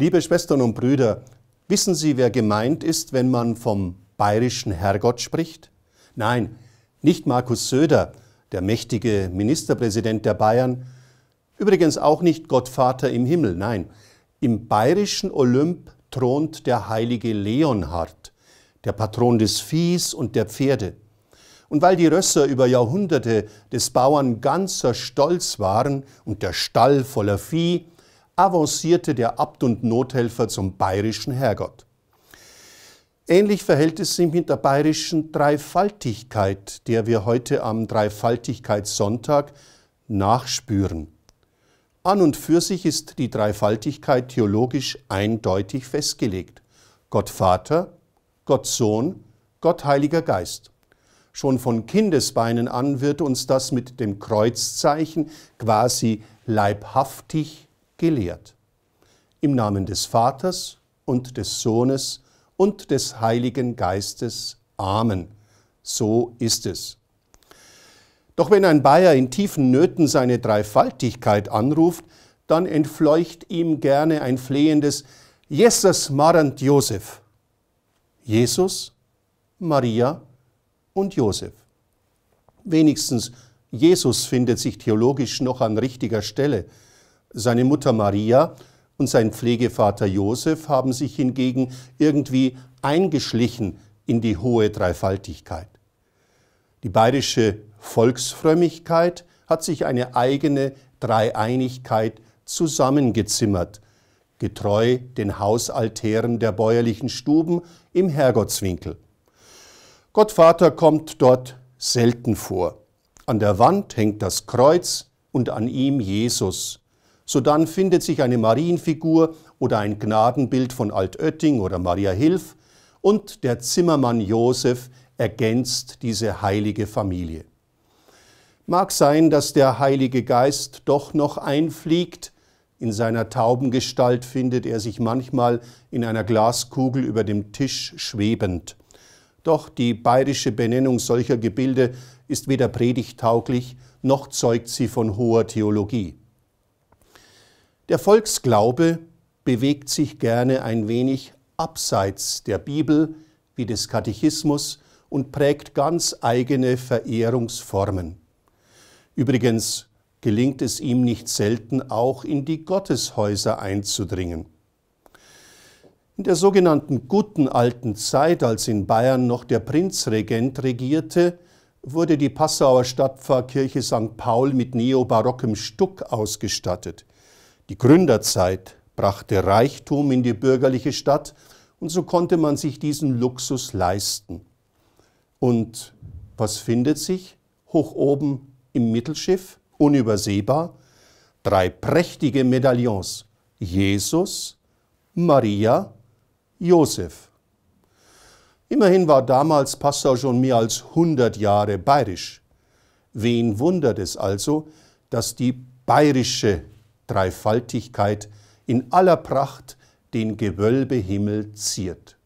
Liebe Schwestern und Brüder, wissen Sie, wer gemeint ist, wenn man vom bayerischen Herrgott spricht? Nein, nicht Markus Söder, der mächtige Ministerpräsident der Bayern, übrigens auch nicht Gottvater im Himmel, nein, im bayerischen Olymp thront der heilige Leonhard, der Patron des Viehs und der Pferde. Und weil die Rösser über Jahrhunderte des Bauern ganzer Stolz waren und der Stall voller Vieh, avancierte der Abt und Nothelfer zum bayerischen Herrgott. Ähnlich verhält es sich mit der bayerischen Dreifaltigkeit, der wir heute am Dreifaltigkeitssonntag nachspüren. An und für sich ist die Dreifaltigkeit theologisch eindeutig festgelegt. Gott Vater, Gott Sohn, Gott Heiliger Geist. Schon von Kindesbeinen an wird uns das mit dem Kreuzzeichen quasi leibhaftig gelehrt. Im Namen des Vaters und des Sohnes und des Heiligen Geistes. Amen. So ist es. Doch wenn ein Bayer in tiefen Nöten seine Dreifaltigkeit anruft, dann entfleucht ihm gerne ein flehendes Jesus marant Josef. Jesus, Maria und Josef. Wenigstens Jesus findet sich theologisch noch an richtiger Stelle. Seine Mutter Maria und sein Pflegevater Josef haben sich hingegen irgendwie eingeschlichen in die hohe Dreifaltigkeit. Die bayerische Volksfrömmigkeit hat sich eine eigene Dreieinigkeit zusammengezimmert, getreu den Hausaltären der bäuerlichen Stuben im Herrgottswinkel. Gottvater kommt dort selten vor. An der Wand hängt das Kreuz und an ihm Jesus, Sodann findet sich eine Marienfigur oder ein Gnadenbild von Altötting oder Maria Hilf und der Zimmermann Josef ergänzt diese heilige Familie. Mag sein, dass der Heilige Geist doch noch einfliegt. In seiner Taubengestalt findet er sich manchmal in einer Glaskugel über dem Tisch schwebend. Doch die bayerische Benennung solcher Gebilde ist weder predigtauglich noch zeugt sie von hoher Theologie. Der Volksglaube bewegt sich gerne ein wenig abseits der Bibel wie des Katechismus und prägt ganz eigene Verehrungsformen. Übrigens gelingt es ihm nicht selten auch in die Gotteshäuser einzudringen. In der sogenannten guten alten Zeit, als in Bayern noch der Prinzregent regierte, wurde die Passauer Stadtpfarrkirche St. Paul mit neobarockem Stuck ausgestattet. Die Gründerzeit brachte Reichtum in die bürgerliche Stadt und so konnte man sich diesen Luxus leisten. Und was findet sich hoch oben im Mittelschiff, unübersehbar? Drei prächtige Medaillons. Jesus, Maria, Josef. Immerhin war damals Passau schon mehr als 100 Jahre bayerisch. Wen wundert es also, dass die bayerische Dreifaltigkeit in aller Pracht den Gewölbehimmel ziert.